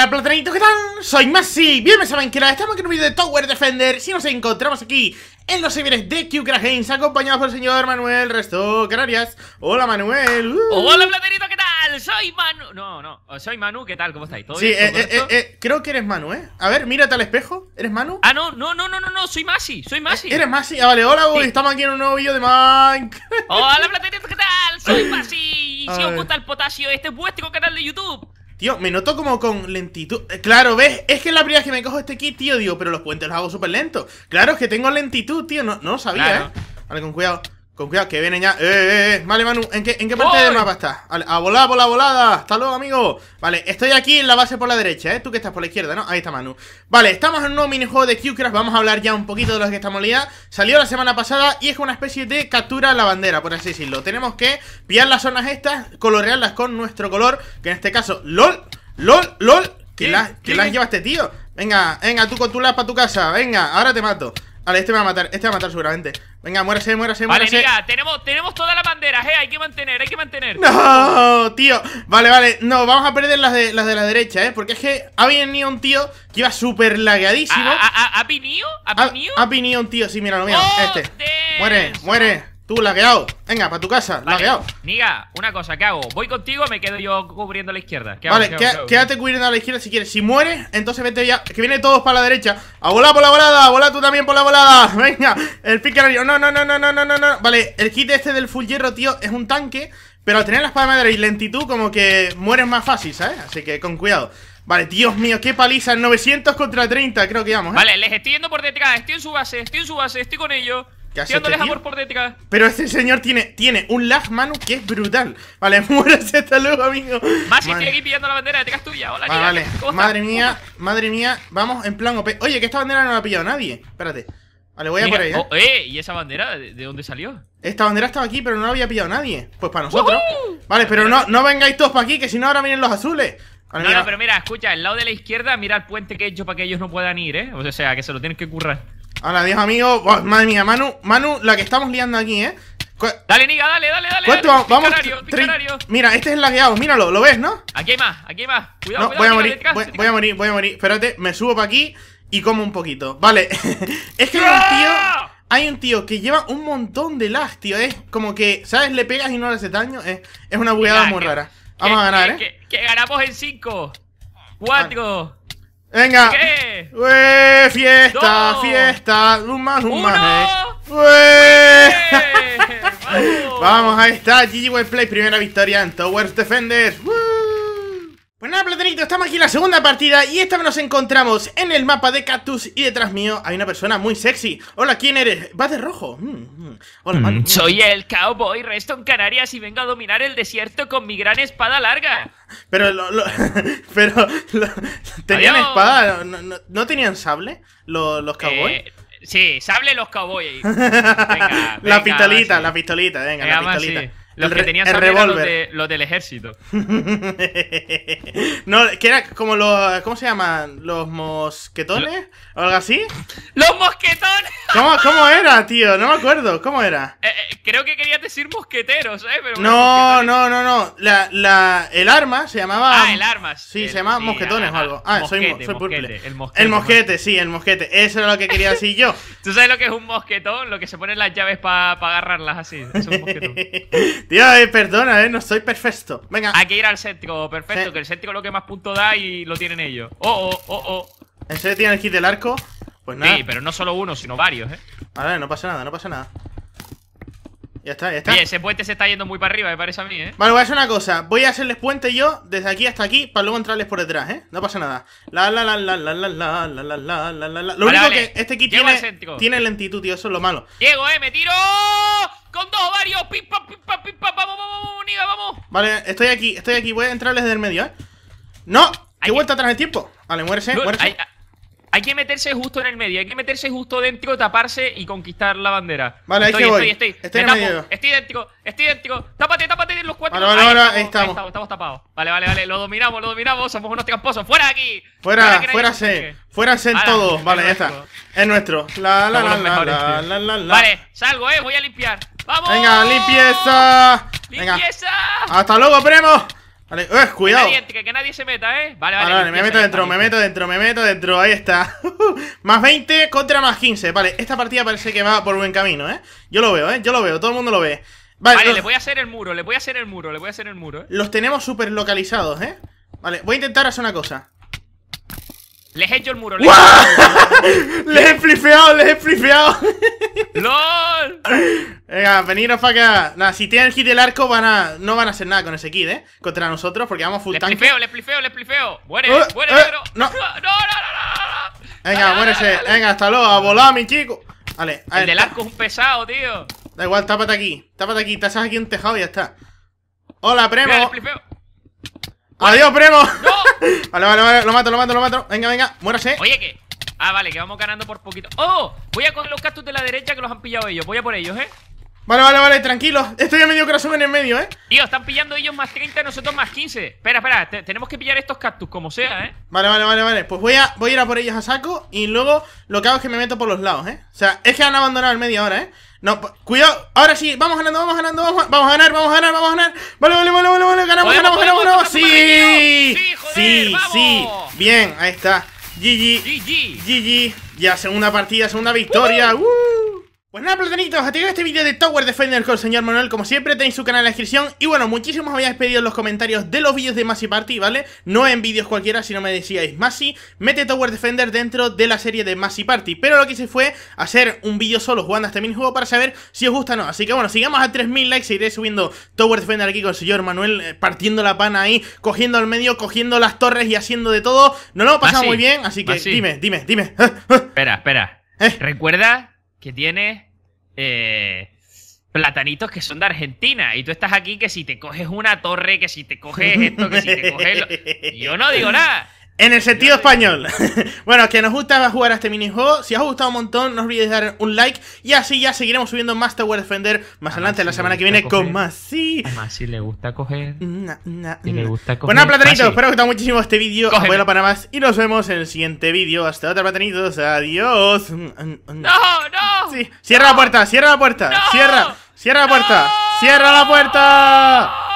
Hola Platerito, ¿qué tal? Soy Masi, Bienvenidos a saben estamos aquí en un vídeo de Tower Defender Si nos encontramos aquí en los servidores de Q Games Acompañados por el señor Manuel Resto Canarias Hola Manuel uh. Hola Platerito, ¿qué tal? Soy Manu No, no, soy Manu, ¿qué tal? ¿Cómo estáis? ¿Todo sí, eh, eh, eh, creo que eres Manu, ¿eh? A ver, mírate al espejo, ¿eres Manu? Ah, no, no, no, no, no, no soy Masi, soy Masi Eres Masi, ah, vale, hola, estamos aquí en un nuevo vídeo de Minecraft Hola Platerito, ¿qué tal? Soy Masi si os gusta el potasio, este es vuestro canal de YouTube Tío, me noto como con lentitud. Eh, claro, ¿ves? Es que la primera que me cojo este kit, tío, digo, pero los puentes los hago súper lentos. Claro, es que tengo lentitud, tío. No, no lo sabía, ¿eh? Vale, con cuidado. Con cuidado, que viene ya. Eh, eh, eh, Vale, Manu, ¿en qué, parte del mapa estás? A, a, volar, volar, volada. Hasta luego, amigo. Vale, estoy aquí en la base por la derecha, ¿eh? Tú que estás por la izquierda, ¿no? Ahí está Manu. Vale, estamos en un nuevo minijuego de q Vamos a hablar ya un poquito de los que estamos liados. Salió la semana pasada y es una especie de captura a la bandera, por así decirlo. Tenemos que pillar las zonas estas, colorearlas con nuestro color, que en este caso, LOL, LOL, LOL. ¿qué las, llevaste, las tío? Venga, venga, tú con tu para tu casa. Venga, ahora te mato. Vale, este me va a matar, este va a matar seguramente. Venga, muérase, muérase, muérase. Vale, mira, tenemos, tenemos todas las banderas, eh. Hay que mantener, hay que mantener. No, tío. Vale, vale. No, vamos a perder las de, las de la derecha, eh. Porque es que ha venido un tío que iba súper lagadísimo. ¿Ha venido? ¿Ha venido? Ha venido un tío, sí, mira, lo oh, este. Muere, muere. Tú, lagueado. Venga, para tu casa, vale. lagueado. Niga, una cosa, ¿qué hago? ¿Voy contigo me quedo yo cubriendo a la izquierda? vale, quédate cubriendo a la izquierda si quieres. Si mueres, entonces vete ya. Que vienen todos para la derecha. A volar por la volada, a volar tú también por la volada. Venga, el canario. No, no, no, no, no, no, no. Vale, el kit este del full hierro, tío, es un tanque. Pero al tener la espada de madera y lentitud, como que mueres más fácil, ¿sabes? Así que con cuidado. Vale, Dios mío, qué paliza. 900 contra 30, creo que vamos. ¿eh? Vale, les estoy yendo por detrás. Estoy en su base, estoy en su base, estoy con ellos. Pero este señor tiene, tiene un lag, Manu, que es brutal. Vale, muérase, hasta luego, amigo. Más aquí pillando la bandera, de tuya. Hola, madre mía, madre mía, vamos en plan OP. Oye, que esta bandera no la ha pillado nadie. Espérate. Vale, voy a por ahí. Oh, eh, ¿Y esa bandera de, dónde salió? Esta bandera estaba aquí, pero no la había pillado nadie. Pues para nosotros. Vale, pero no, no vengáis todos para aquí, que si no ahora vienen los azules. no, pero mira, escucha, el lado de la izquierda, mira el puente que he hecho para que ellos no puedan ir, ¿eh? O sea, que se lo tienen que currar. Hola adiós, amigo. Oh, madre mía, Manu, Manu, la que estamos liando aquí, ¿eh? dale, Niga, dale, dale, dale. ¿Cuánto vamos? Mira, este es el lagueado, míralo, ¿lo ves, no? Aquí hay más, aquí hay más. Cuidado, no, voy a morir, voy, a morir, voy a morir. Espérate, me subo para aquí y como un poquito. Vale, es que hay un tío. Hay un tío que lleva un montón de lag, tío. Es como que, ¿sabes? Le pegas y no le hace daño. Es, es una bugueada muy rara. Vamos a ganar, ¿eh? Que, ganamos en 5, 4, Venga. fiesta, fiesta. Un más, un más. Vamos. a ahí está. GG Play, primera victoria en Towers Defenders. Pues nada, platanito, estamos aquí en la segunda partida y esta vez nos encontramos en el mapa de Cactus y detrás mío hay una persona muy sexy. Hola, ¿quién eres? Vas de rojo. Mm, mm. Hola, mm, Soy el cowboy, resto en Canarias y vengo a dominar el desierto con mi gran espada larga. Pero, pero, ¿tenían espada? ¿No, tenían sable los, eh, cowboys? Sí, sable los cowboys. la pistolita, la pistolita, venga la pistolita. Los que tenían sable los, del ejército. no, que era como los. ¿Cómo se llaman? ¿Los mosquetones? ¿O algo así? ¡Los mosquetones! ¿Cómo, ¿Cómo, era, tío? No me acuerdo. ¿Cómo era? Eh, eh, creo que querías decir mosqueteros, ¿eh? no, no, no, no. La, la, el arma se llamaba. Ah, el arma. Sí, se llamaba mosquetones o algo. Ah, soy, soy El mosquete, sí, el mosquete. Eso era lo que quería decir yo. ¿Tú sabes lo que es un mosquetón? Lo que se ponen las llaves para agarrarlas así. Es un mosquetón. Tío, perdona, eh, no estoy perfecto. Venga. Hay que ir al céntrico, perfecto, que el céntrico es lo que más punto da y lo tienen ellos. Oh, oh, oh, oh. ¿Ese tiene el kit del arco? Pues nada. Sí, pero no solo uno, sino varios, eh. Vale, no pasa nada, no pasa nada. Ya está, ya está. Oye, ese puente se está yendo muy para arriba, me parece a mí, ¿eh? Vale, voy a hacer una cosa. Voy a hacerles puente yo desde aquí hasta aquí para luego entrarles por detrás, ¿eh? No pasa nada. La, la, la, la, la, la, la, la, la, la, la, la. Lo único que este kit tiene, tiene lentitud, tío. Eso es lo malo. Llego, ¿eh? ¡Me tiro! con dos ovarios. Pipa, pipa, pipa. Vamos, vamos, vamos, Niga, vamos. Vale, estoy aquí, estoy aquí. Voy a entrar desde el medio, ¿eh? ¡No! ¡Qué vuelta atrás el tiempo! Vale, muérese, muérese. Hay, que meterse justo en el medio. Hay que meterse justo dentro, taparse y conquistar la bandera. Vale, estoy, ahí que estoy, voy. Estoy, estoy, estoy en el medio. Estoy idéntico, estoy idéntico. Tápate, tápate de los cuatro. Ahora, estamos, estamos. tapados. Vale, vale, vale. Lo dominamos, lo dominamos. Somos unos tramposos. ¡Fuera de aquí! Fuera, fuérase. Fuérase en todo. Vale, ya está. Es nuestro. la, la, la, la, la, la, Vale, salgo, eh. Voy a limpiar. ¡Vamos! Venga, limpieza. ¡Limpieza! ¡Hasta luego, primo! Vale, eh, cuidado. Que nadie, se meta, eh. Vale, vale. me meto dentro, me meto dentro, me meto dentro. Ahí está. más 20 contra más 15. Vale, esta partida parece que va por buen camino, eh. Yo lo veo, eh. Yo lo veo, todo el mundo lo ve. Vale, le voy a hacer el muro, le voy a hacer el muro, le voy a hacer el muro, eh. Los tenemos súper localizados, eh. Vale, voy a intentar hacer una cosa. Les he hecho el muro, les, he, flifeado, les he flifeado! ¡LOL! Venga, veniros para acá. Nada, si tienen el kit del arco, van a, no van a hacer nada con ese kit, ¿eh? Contra nosotros, porque vamos full tanque. Le plifeo, le plifeo, le plifeo. Muere, uh, muere, eh, No. no, no, no, no. Venga, muérese. Venga, hasta luego. A volar, mi chico. Vale, a El del arco es un pesado, tío. Da igual, tápate aquí. Tápate aquí. Te haces aquí un tejado y ya está. Hola, Premo Adiós, Premo No. vale, vale, vale. Lo mato, lo mato, lo mato. Venga, venga. Muérase. Oye, ¿qué? Ah, vale, que vamos ganando por poquito. ¡Oh! Voy a coger los cactus de la derecha que los han pillado ellos. Voy a por ellos, ¿eh? Vale, vale, vale, tranquilo. Estoy a medio corazón en el medio, ¿eh? Tío, están pillando ellos más 30 nosotros más 15. Espera, espera, tenemos que pillar estos cactus como sea, ¿eh? Vale, vale, vale, vale. Pues voy a, voy a ir a por ellos a saco y luego lo que hago es que me meto por los lados, ¿eh? O sea, es que han abandonado el medio ahora, ¿eh? No, pues, cuidado, ahora sí, vamos ganando, vamos ganando, vamos, a, vamos a ganar, vamos a ganar, vamos a ganar. Vale, vale, vale, vale, ganamos, ganamos, ganamos, ganamos. Sí, sí, sí, Bien, ahí está. GG. GG. GG. Ya, segunda partida, segunda victoria. Uh pues nada, platanitos, hasta aquí este vídeo de Tower Defender con el señor Manuel. Como siempre, tenéis su canal en la descripción. Y bueno, muchísimos habíais pedido los comentarios de los vídeos de Masi Party, ¿vale? No en vídeos cualquiera, sino me decíais Masi, mete Tower Defender dentro de la serie de Masi Party. Pero lo que hice fue hacer un vídeo solo jugando a este mini-juego para saber si os gusta o no. Así que bueno, sigamos a 3000 likes e iré subiendo Tower Defender aquí con el señor Manuel, eh, partiendo la pana ahí, cogiendo al medio, cogiendo las torres y haciendo de todo. No lo hemos pasado muy bien, así que dime, dime, dime. Espera, espera. Eh. Recuerda que tiene eh, platanitos que son de Argentina. Y tú estás aquí que si te coges una torre, que si te coges esto, que si te coges... Yo no digo nada. En el sentido español. bueno, que nos gusta jugar a este minijuego. Si os ha gustado un montón, no olvidéis dar un like. Y así ya seguiremos subiendo más Tower Defender más adelante, la semana que viene, con más. Sí. más si le gusta coger. Y mm, le gusta pues coger. Bueno, platanitos, espero que os haya gustado muchísimo este vídeo. Vuelo para más. Y nos vemos en el siguiente vídeo. Hasta otra, platanitos. Adiós. Mm, mm, no, no. Sí. Cierra la puerta, cierra la puerta. Cierra. Cierra la puerta. Cierra la puerta.